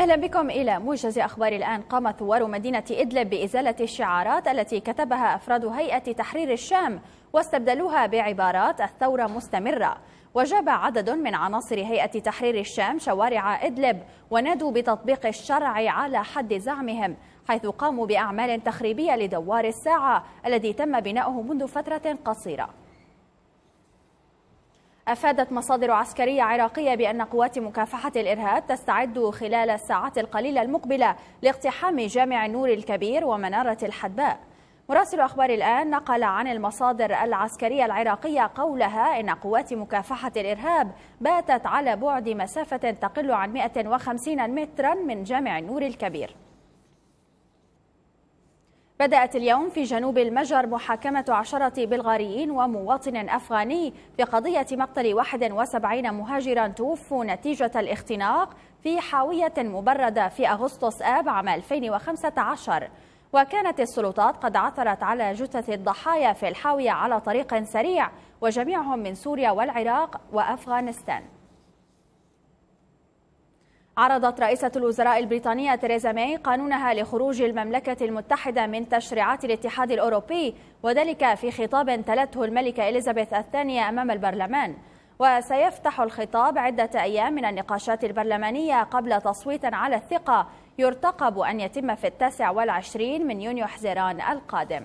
أهلا بكم إلى موجز أخبار الآن قام ثوار مدينة إدلب بإزالة الشعارات التي كتبها أفراد هيئة تحرير الشام واستبدلوها بعبارات الثورة مستمرة وجاب عدد من عناصر هيئة تحرير الشام شوارع إدلب ونادوا بتطبيق الشرع على حد زعمهم حيث قاموا بأعمال تخريبية لدوار الساعة الذي تم بناؤه منذ فترة قصيرة أفادت مصادر عسكرية عراقية بأن قوات مكافحة الإرهاب تستعد خلال الساعات القليلة المقبلة لاقتحام جامع النور الكبير ومنارة الحدباء مراسل أخبار الآن نقل عن المصادر العسكرية العراقية قولها إن قوات مكافحة الإرهاب باتت على بعد مسافة تقل عن 150 مترا من جامع النور الكبير بدأت اليوم في جنوب المجر محاكمة عشرة بلغاريين ومواطن أفغاني في قضية مقتل 71 مهاجرا توفوا نتيجة الاختناق في حاوية مبردة في أغسطس آب عام 2015 وكانت السلطات قد عثرت على جثث الضحايا في الحاوية على طريق سريع وجميعهم من سوريا والعراق وأفغانستان عرضت رئيسة الوزراء البريطانية تيريزا ماي قانونها لخروج المملكة المتحدة من تشريعات الاتحاد الأوروبي وذلك في خطاب تلته الملكة إليزابيث الثانية أمام البرلمان وسيفتح الخطاب عدة أيام من النقاشات البرلمانية قبل تصويت على الثقة يرتقب أن يتم في التاسع والعشرين من يونيو حزيران القادم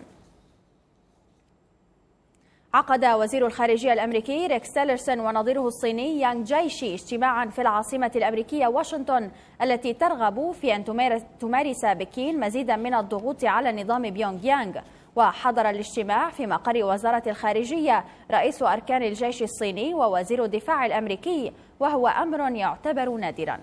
عقد وزير الخارجية الأمريكي ريك سيلرسون ونظيره الصيني يانغ جايشي اجتماعا في العاصمة الأمريكية واشنطن التي ترغب في أن تمارس بكين مزيدا من الضغوط على نظام بيونغ يانغ وحضر الاجتماع في مقر وزارة الخارجية رئيس أركان الجيش الصيني ووزير الدفاع الأمريكي وهو أمر يعتبر نادراً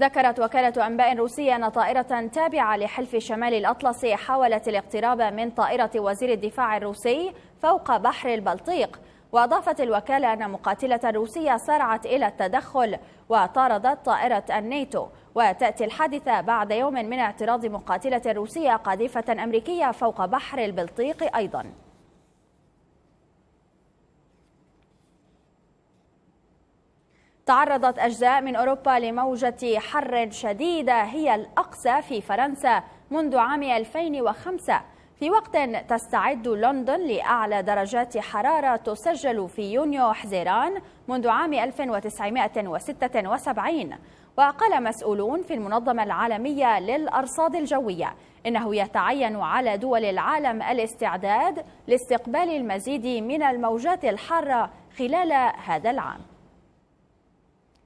ذكرت وكالة أنباء روسية أن طائرة تابعة لحلف شمال الأطلسي حاولت الاقتراب من طائرة وزير الدفاع الروسي فوق بحر البلطيق وأضافت الوكالة أن مقاتلة روسية سارعت إلى التدخل وطاردت طائرة الناتو وتأتي الحادثة بعد يوم من اعتراض مقاتلة روسية قاذفة أمريكية فوق بحر البلطيق أيضاً تعرضت أجزاء من أوروبا لموجة حر شديدة هي الأقصى في فرنسا منذ عام 2005 في وقت تستعد لندن لأعلى درجات حرارة تسجل في يونيو حزيران منذ عام 1976 وقال مسؤولون في المنظمة العالمية للأرصاد الجوية إنه يتعين على دول العالم الاستعداد لاستقبال المزيد من الموجات الحارة خلال هذا العام